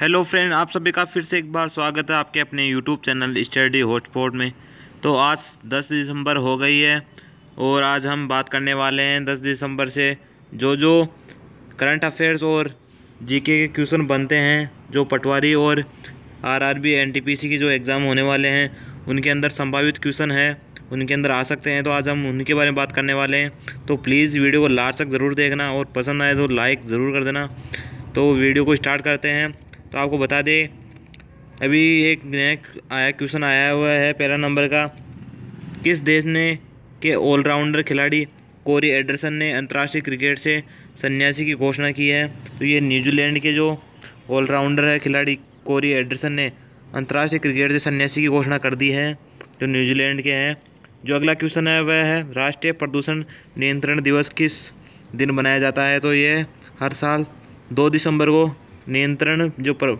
hello friend आप सभी का फिर से एक बार स्वागत है आपके अपने यूट्यूब चैनल स्टडी हॉटस्पॉट में तो आज 10 दिसंबर हो गई है और आज हम बात करने वाले हैं 10 दिसंबर से जो जो करंट अफेयर्स और जीके के क्वेश्चन बनते हैं जो पटवारी और आरआरबी एनटीपीसी की जो एग्ज़ाम होने वाले हैं उनके अंदर संभावित क्वेश्चन है उनके अंदर आ सकते हैं तो आज हम उनके बारे में बात करने वाले हैं तो प्लीज़ वीडियो को लास्ट तक ज़रूर देखना और पसंद आए तो लाइक ज़रूर कर देना तो वीडियो को स्टार्ट करते हैं तो आपको बता दें अभी एक नया आया क्वेश्चन आया हुआ है पहला नंबर का किस देश ने के ऑलराउंडर खिलाड़ी कोरी एडरसन ने अंतर्राष्ट्रीय क्रिकेट से सन्यासी की घोषणा की है तो ये न्यूजीलैंड के जो ऑलराउंडर है खिलाड़ी कोरी एडरसन ने अंतर्राष्ट्रीय क्रिकेट से सन्यासी की घोषणा कर दी है जो न्यूजीलैंड के हैं जो अगला क्वेश्चन है वह है राष्ट्रीय प्रदूषण नियंत्रण दिवस किस दिन मनाया जाता है तो ये हर साल दो दिसंबर को नियंत्रण जो पर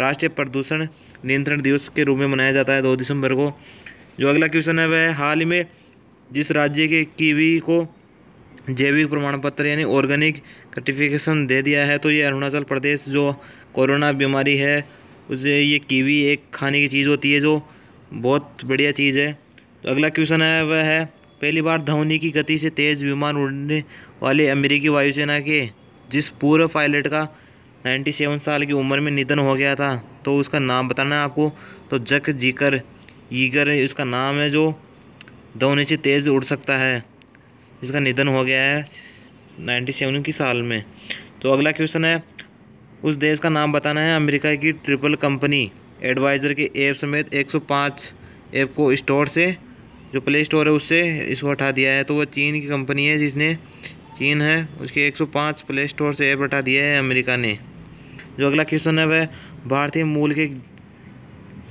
राष्ट्रीय प्रदूषण नियंत्रण दिवस के रूप में मनाया जाता है दो दिसंबर को जो अगला क्वेश्चन है वह हाल ही में जिस राज्य के कीवी को जैविक प्रमाण पत्र यानी ऑर्गेनिक सर्टिफिकेशन दे दिया है तो ये अरुणाचल प्रदेश जो कोरोना बीमारी है उसे ये कीवी एक खाने की चीज़ होती है जो बहुत बढ़िया चीज़ है तो अगला क्वेश्चन है वह है पहली बार धोनी की गति से तेज़ विमान उड़ने वाले अमेरिकी वायुसेना के जिस पूर्व पायलट का नाइन्टी सेवन साल की उम्र में निधन हो गया था तो उसका नाम बताना है आपको तो जक जीकर ईगर इसका नाम है जो दौने से तेज़ उड़ सकता है इसका निधन हो गया है नाइन्टी सेवन की साल में तो अगला क्वेश्चन है उस देश का नाम बताना है अमेरिका की ट्रिपल कंपनी एडवाइज़र के ऐप समेत एक ऐप को स्टोर से जो प्ले स्टोर है उससे इसको हटा दिया है तो वह चीन की कंपनी है जिसने चीन है उसके 105 प्ले स्टोर से ऐप हटा दिया है अमेरिका ने जो अगला क्वेश्चन है वह भारतीय मूल के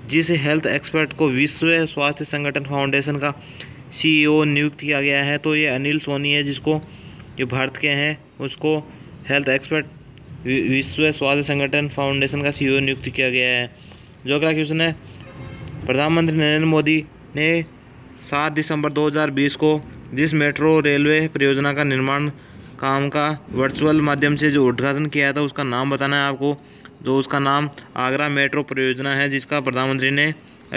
जिस हेल्थ एक्सपर्ट को विश्व स्वास्थ्य संगठन फाउंडेशन का सीईओ e नियुक्त किया गया है तो ये अनिल सोनी है जिसको जो भारत के हैं उसको हेल्थ एक्सपर्ट विश्व स्वास्थ्य संगठन फाउंडेशन का सीईओ e नियुक्त किया गया है जो अगला क्वेश्चन है प्रधानमंत्री नरेंद्र मोदी ने सात दिसंबर 2020 को जिस मेट्रो रेलवे परियोजना का निर्माण काम का वर्चुअल माध्यम से जो उद्घाटन किया था उसका नाम बताना है आपको जो उसका नाम आगरा मेट्रो परियोजना है जिसका प्रधानमंत्री ने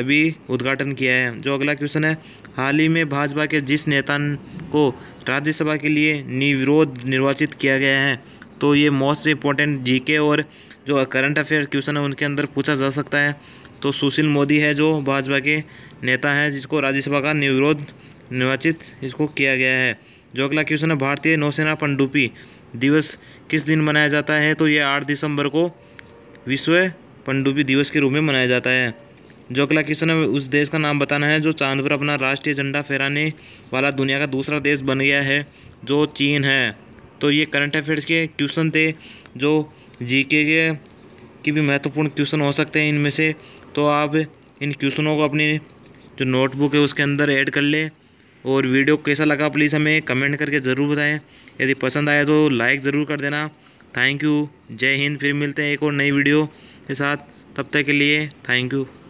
अभी उद्घाटन किया है जो अगला क्वेश्चन है हाल ही में भाजपा के जिस नेता को राज्यसभा के लिए निविरोध निर्वाचित किया गया है तो ये मोस्ट इंपॉर्टेंट जीके और जो करंट अफेयर क्वेश्चन है उनके अंदर पूछा जा सकता है तो सुशील मोदी है जो भाजपा के नेता हैं जिसको राज्यसभा का निविरोध निर्वाचित इसको किया गया है जो अगला क्वेश्चन है भारतीय नौसेना पनडुब्बी दिवस किस दिन मनाया जाता है तो ये आठ दिसंबर को विश्व पनडुब्बी दिवस के रूप में मनाया जाता है जो अगला क्वेश्चन है उस देश का नाम बताना है जो चांद पर अपना राष्ट्रीय झंडा फहराने वाला दुनिया का दूसरा देश बन गया है जो चीन है तो ये करंट अफेयर्स के क्वेश्चन थे जो जीके के की भी महत्वपूर्ण क्वेश्चन हो सकते हैं इनमें से तो आप इन क्वेश्चनों को अपनी जो नोटबुक है उसके अंदर ऐड कर लें और वीडियो कैसा लगा प्लीज़ हमें कमेंट करके ज़रूर बताएं यदि पसंद आया तो लाइक ज़रूर कर देना थैंक यू जय हिंद फिर मिलते हैं एक और नई वीडियो के साथ तब तक के लिए थैंक यू